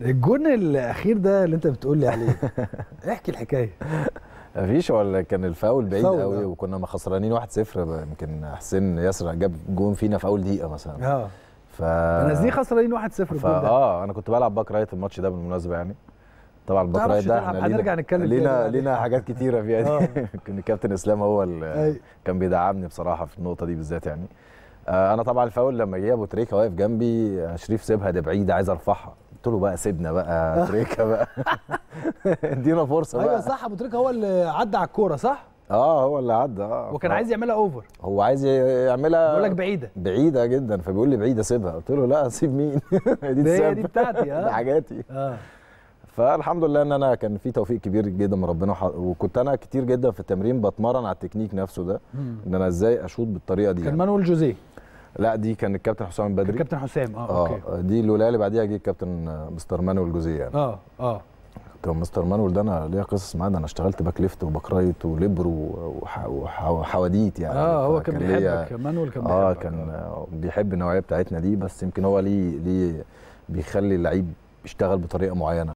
الجون الاخير ده اللي انت بتقول لي عليه احكي الحكايه مفيش ولا كان الفاول بعيد قوي آه. وكنا خسرانين 1-0 يمكن حسين ياسر جاب جون فينا في اول دقيقه مثلا اه ف نازلين خسرانين 1-0 ف... اه انا كنت بلعب باك رايت الماتش ده بالمناسبه يعني طبعا الباك رايت ده احنا هنرجع نتكلم لينا لينا حاجات كتيره فيها دي يمكن آه. الكابتن اسلام هو اللي كان بيدعمني بصراحه في النقطه دي بالذات يعني آه انا طبعا الفاول لما جه ابو تريكه واقف جنبي آه، شريف سيبها ده بعيد عايز ارفعها قلت له بقى سيبنا بقى تريكا بقى ادينا فرصه أيوة بقى ايوه صح ابو تريكا هو اللي عدى على الكوره صح؟ اه هو اللي عدى اه وكان عايز يعملها اوفر هو عايز يعملها بيقول لك بعيده بعيده جدا فبيقول لي بعيده سيبها قلت له لا سيب مين دي هي دي بتاعتي اه دي حاجاتي اه فالحمد لله ان انا كان في توفيق كبير جدا من ربنا وكنت انا كتير جدا في التمرين بتمرن على التكنيك نفسه ده ان انا ازاي اشوط بالطريقه دي كان يعني. مانويل جوزيه لا دي كان الكابتن حسام بدري الكابتن حسام اه, آه اوكي دي الولايه اللي بعديها جه الكابتن آه، مستر مانويل جوزيه يعني اه اه كابتن مستر مانويل ده انا ليا قصص معاه ده انا اشتغلت باك ليفت وباك رايت وليبرو وحواديت يعني اه هو كان بيحبك مانويل كان آه، بيحبك اه كان بيحب النوعيه بتاعتنا دي بس يمكن هو ليه ليه بيخلي اللعيب يشتغل بطريقه معينه